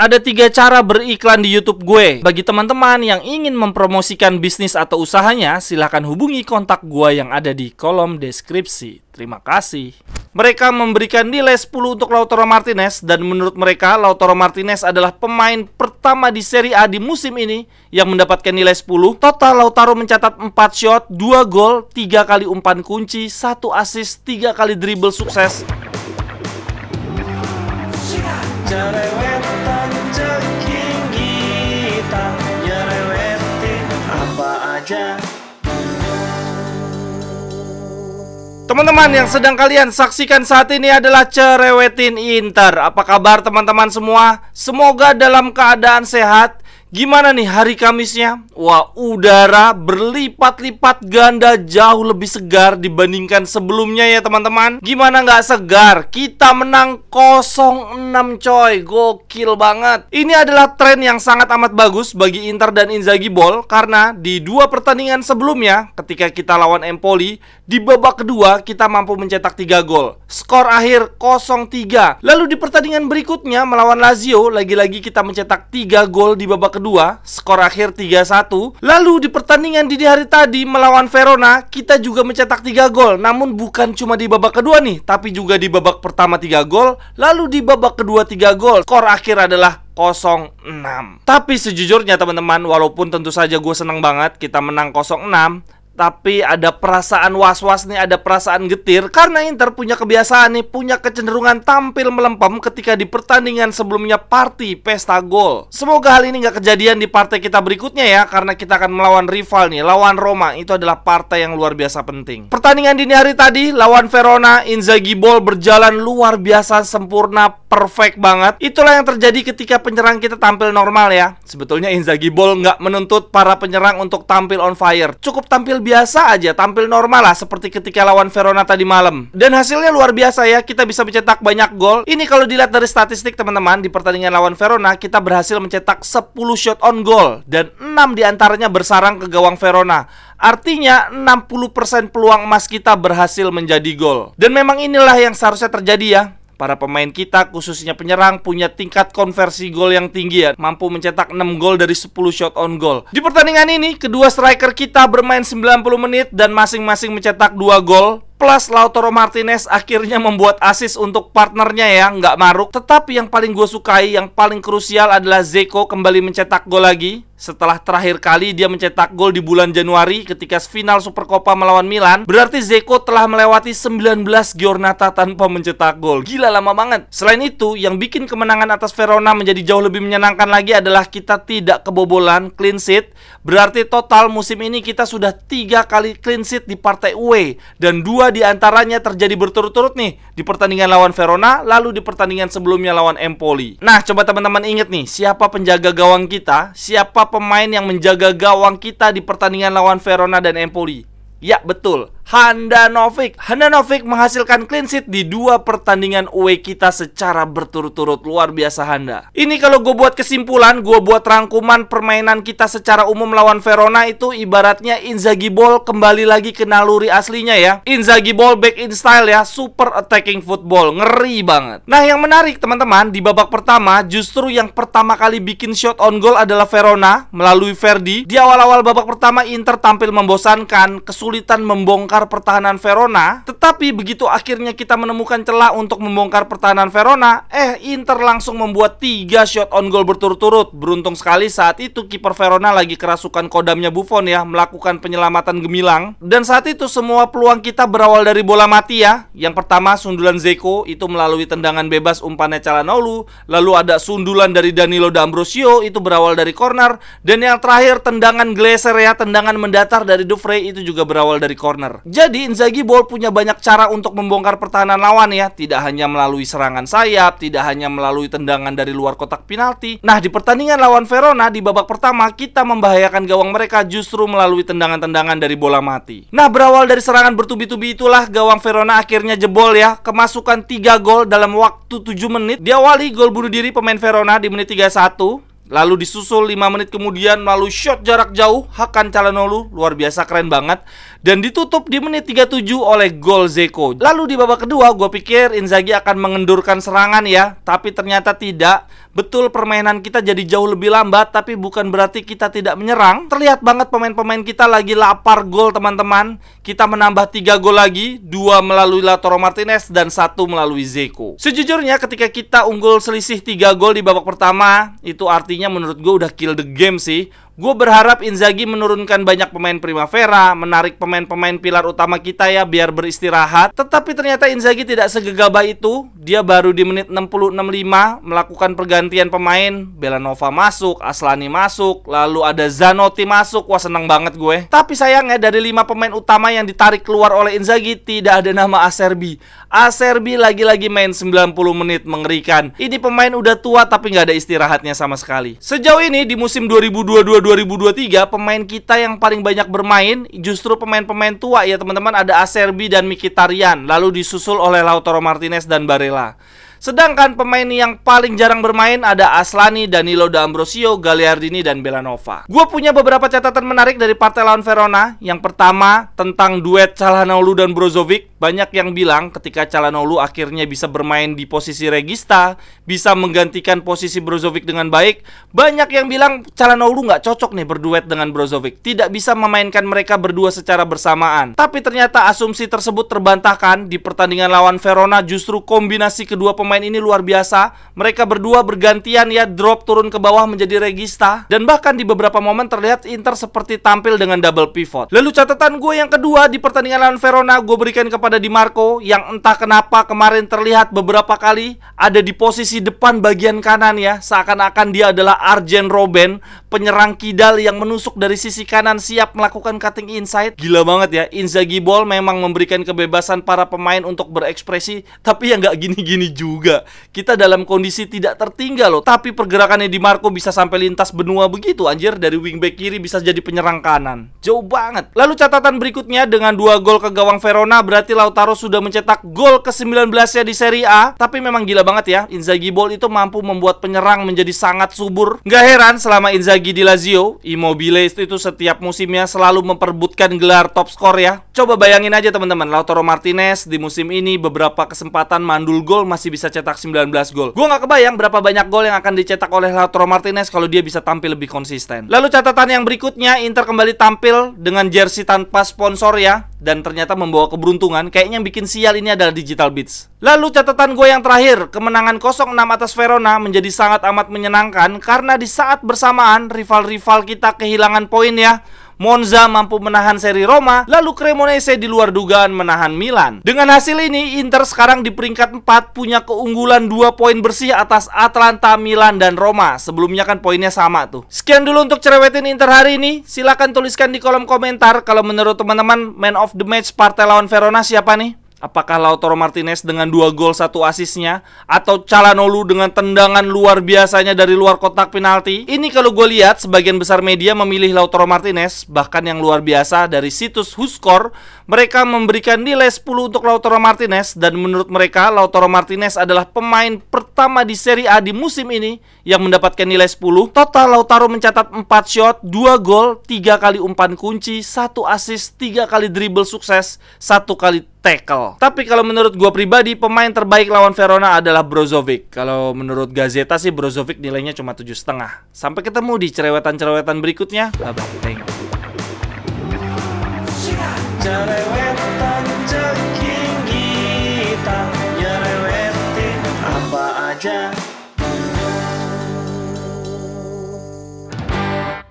ada tiga cara beriklan di YouTube gue. Bagi teman-teman yang ingin mempromosikan bisnis atau usahanya, silahkan hubungi kontak gue yang ada di kolom deskripsi. Terima kasih. Mereka memberikan nilai 10 untuk Lautaro Martinez dan menurut mereka Lautaro Martinez adalah pemain pertama di Serie A di musim ini yang mendapatkan nilai 10. Total Lautaro mencatat 4 shot, 2 gol, 3 kali umpan kunci, 1 assist, 3 kali dribble sukses. aja. Teman-teman yang sedang kalian saksikan saat ini adalah Cerewetin Inter Apa kabar teman-teman semua? Semoga dalam keadaan sehat Gimana nih hari Kamisnya? Wah, udara berlipat-lipat ganda jauh lebih segar dibandingkan sebelumnya ya teman-teman. Gimana nggak segar? Kita menang 0-6 coy. Gokil banget. Ini adalah tren yang sangat amat bagus bagi Inter dan Inzaghi Ball karena di dua pertandingan sebelumnya ketika kita lawan Empoli, di babak kedua kita mampu mencetak 3 gol. Skor akhir 0-3. Lalu di pertandingan berikutnya melawan Lazio, lagi-lagi kita mencetak 3 gol di babak kedua kedua, skor akhir 3-1. Lalu di pertandingan di hari tadi melawan Verona, kita juga mencetak 3 gol. Namun bukan cuma di babak kedua nih, tapi juga di babak pertama 3 gol, lalu di babak kedua 3 gol. Skor akhir adalah 0-6. Tapi sejujurnya teman-teman, walaupun tentu saja gue senang banget kita menang 06, tapi ada perasaan was-was nih, ada perasaan getir karena Inter punya kebiasaan nih, punya kecenderungan tampil melempem ketika di pertandingan sebelumnya party pesta gol. Semoga hal ini nggak kejadian di partai kita berikutnya ya, karena kita akan melawan rival nih, lawan Roma. Itu adalah partai yang luar biasa penting. Pertandingan dini hari tadi lawan Verona, Inzaghi Ball berjalan luar biasa sempurna, perfect banget. Itulah yang terjadi ketika penyerang kita tampil normal ya. Sebetulnya Inzaghi Ball nggak menuntut para penyerang untuk tampil on fire, cukup tampil biasa aja, tampil normal lah seperti ketika lawan Verona tadi malam. Dan hasilnya luar biasa ya, kita bisa mencetak banyak gol. Ini kalau dilihat dari statistik teman-teman, di pertandingan lawan Verona kita berhasil mencetak 10 shot on goal dan 6 diantaranya bersarang ke gawang Verona. Artinya 60% peluang emas kita berhasil menjadi gol. Dan memang inilah yang seharusnya terjadi ya. Para pemain kita khususnya penyerang punya tingkat konversi gol yang tinggi ya, mampu mencetak 6 gol dari 10 shot on goal. Di pertandingan ini, kedua striker kita bermain 90 menit dan masing-masing mencetak 2 gol plus Lautaro Martinez akhirnya membuat asis untuk partnernya ya, nggak maruk. Tetapi yang paling gue sukai, yang paling krusial adalah Zeko kembali mencetak gol lagi setelah terakhir kali dia mencetak gol di bulan Januari ketika final Supercopa melawan Milan, berarti Zeko telah melewati 19 Giornata tanpa mencetak gol. Gila lama banget. Selain itu, yang bikin kemenangan atas Verona menjadi jauh lebih menyenangkan lagi adalah kita tidak kebobolan clean sheet. Berarti total musim ini kita sudah tiga kali clean sheet di partai away e. dan dua diantaranya terjadi berturut-turut nih di pertandingan lawan Verona, lalu di pertandingan sebelumnya lawan Empoli. Nah, coba teman-teman ingat nih siapa penjaga gawang kita, siapa pemain yang menjaga gawang kita di pertandingan lawan Verona dan Empoli. Ya, betul. Handanovic. Handanovic menghasilkan clean sheet di dua pertandingan away kita secara berturut-turut luar biasa Handa. Ini kalau gue buat kesimpulan, gue buat rangkuman permainan kita secara umum lawan Verona itu ibaratnya Inzaghi Ball kembali lagi ke naluri aslinya ya. Inzaghi Ball back in style ya, super attacking football, ngeri banget. Nah yang menarik teman-teman, di babak pertama justru yang pertama kali bikin shot on goal adalah Verona melalui Verdi. Di awal-awal babak pertama Inter tampil membosankan, kesulitan membongkar membongkar pertahanan Verona, tetapi begitu akhirnya kita menemukan celah untuk membongkar pertahanan Verona, eh Inter langsung membuat 3 shot on goal berturut-turut. Beruntung sekali saat itu kiper Verona lagi kerasukan kodamnya Buffon ya, melakukan penyelamatan gemilang. Dan saat itu semua peluang kita berawal dari bola mati ya. Yang pertama sundulan Zeko itu melalui tendangan bebas umpannya Calhanoglu, lalu ada sundulan dari Danilo D'Ambrosio itu berawal dari corner dan yang terakhir tendangan Glaser ya, tendangan mendatar dari Dufre itu juga berawal dari corner. Jadi Inzaghi Ball punya banyak cara untuk membongkar pertahanan lawan ya, tidak hanya melalui serangan sayap, tidak hanya melalui tendangan dari luar kotak penalti. Nah, di pertandingan lawan Verona di babak pertama kita membahayakan gawang mereka justru melalui tendangan-tendangan dari bola mati. Nah, berawal dari serangan bertubi-tubi itulah gawang Verona akhirnya jebol ya, kemasukan 3 gol dalam waktu 7 menit. Diawali gol bunuh diri pemain Verona di menit 31 Lalu disusul 5 menit kemudian melalui shot jarak jauh Hakan Calhanoglu luar biasa keren banget dan ditutup di menit 37 oleh gol Zeko. Lalu di babak kedua gue pikir Inzaghi akan mengendurkan serangan ya, tapi ternyata tidak. Betul permainan kita jadi jauh lebih lambat tapi bukan berarti kita tidak menyerang. Terlihat banget pemain-pemain kita lagi lapar gol teman-teman. Kita menambah 3 gol lagi, 2 melalui Latoro Martinez dan satu melalui Zeko. Sejujurnya ketika kita unggul selisih 3 gol di babak pertama, itu artinya menurut gue udah kill the game sih. Gue berharap Inzaghi menurunkan banyak pemain Primavera, menarik pemain-pemain pilar utama kita ya biar beristirahat. Tetapi ternyata Inzaghi tidak segegabah itu dia baru di menit 665 melakukan pergantian pemain. Belanova masuk, Aslani masuk, lalu ada Zanotti masuk. Wah, seneng banget gue. Tapi sayangnya dari 5 pemain utama yang ditarik keluar oleh Inzaghi tidak ada nama Acerbi. Acerbi lagi-lagi main 90 menit mengerikan. Ini pemain udah tua tapi nggak ada istirahatnya sama sekali. Sejauh ini di musim 2022-2023 pemain kita yang paling banyak bermain justru pemain-pemain tua ya teman-teman ada Acerbi dan Mikitarian. lalu disusul oleh Lautaro Martinez dan Barrel 啦。Sedangkan pemain yang paling jarang bermain ada Aslani, Danilo D'Ambrosio, Gagliardini, dan Belanova. Gue punya beberapa catatan menarik dari partai lawan Verona. Yang pertama, tentang duet Calhanoglu dan Brozovic. Banyak yang bilang ketika Calhanoglu akhirnya bisa bermain di posisi regista, bisa menggantikan posisi Brozovic dengan baik, banyak yang bilang Calhanoglu nggak cocok nih berduet dengan Brozovic. Tidak bisa memainkan mereka berdua secara bersamaan. Tapi ternyata asumsi tersebut terbantahkan di pertandingan lawan Verona justru kombinasi kedua pemain pemain ini luar biasa. Mereka berdua bergantian ya drop turun ke bawah menjadi regista dan bahkan di beberapa momen terlihat Inter seperti tampil dengan double pivot. Lalu catatan gue yang kedua di pertandingan lawan Verona gue berikan kepada Di Marco yang entah kenapa kemarin terlihat beberapa kali ada di posisi depan bagian kanan ya seakan-akan dia adalah Arjen Robben penyerang kidal yang menusuk dari sisi kanan siap melakukan cutting inside. Gila banget ya Inzaghi Ball memang memberikan kebebasan para pemain untuk berekspresi tapi yang gak gini-gini juga juga. Kita dalam kondisi tidak tertinggal loh, tapi pergerakannya di Marco bisa sampai lintas benua begitu anjir dari wingback kiri bisa jadi penyerang kanan. Jauh banget. Lalu catatan berikutnya dengan dua gol ke gawang Verona berarti Lautaro sudah mencetak gol ke-19-nya di Serie A, tapi memang gila banget ya. Inzaghi Ball itu mampu membuat penyerang menjadi sangat subur. Nggak heran selama Inzaghi di Lazio, Immobile itu setiap musimnya selalu memperbutkan gelar top skor ya. Coba bayangin aja teman-teman, Lautaro Martinez di musim ini beberapa kesempatan mandul gol masih bisa cetak 19 gol. Gue nggak kebayang berapa banyak gol yang akan dicetak oleh Lautaro Martinez kalau dia bisa tampil lebih konsisten. Lalu catatan yang berikutnya, Inter kembali tampil dengan jersey tanpa sponsor ya dan ternyata membawa keberuntungan, kayaknya yang bikin sial ini adalah Digital Beats. Lalu catatan gue yang terakhir, kemenangan 0-6 atas Verona menjadi sangat amat menyenangkan karena di saat bersamaan rival-rival kita kehilangan poin ya. Monza mampu menahan seri Roma, lalu Cremonese di luar dugaan menahan Milan. Dengan hasil ini, Inter sekarang di peringkat 4 punya keunggulan dua poin bersih atas Atlanta, Milan, dan Roma. Sebelumnya kan poinnya sama tuh. Sekian dulu untuk cerewetin Inter hari ini. Silahkan tuliskan di kolom komentar kalau menurut teman-teman man of the match partai lawan Verona siapa nih? Apakah Lautaro Martinez dengan dua gol satu asisnya atau Calhanoglu dengan tendangan luar biasanya dari luar kotak penalti? Ini kalau gue lihat sebagian besar media memilih Lautaro Martinez, bahkan yang luar biasa dari situs Huskor, mereka memberikan nilai 10 untuk Lautaro Martinez dan menurut mereka Lautaro Martinez adalah pemain pertama di Serie A di musim ini yang mendapatkan nilai 10. Total Lautaro mencatat 4 shot, 2 gol, 3 kali umpan kunci, 1 assist, 3 kali dribble sukses, 1 kali tackle. Tapi kalau menurut gue pribadi, pemain terbaik lawan Verona adalah Brozovic. Kalau menurut Gazeta sih Brozovic nilainya cuma tujuh setengah. Sampai ketemu di cerewetan-cerewetan berikutnya. Bye bye.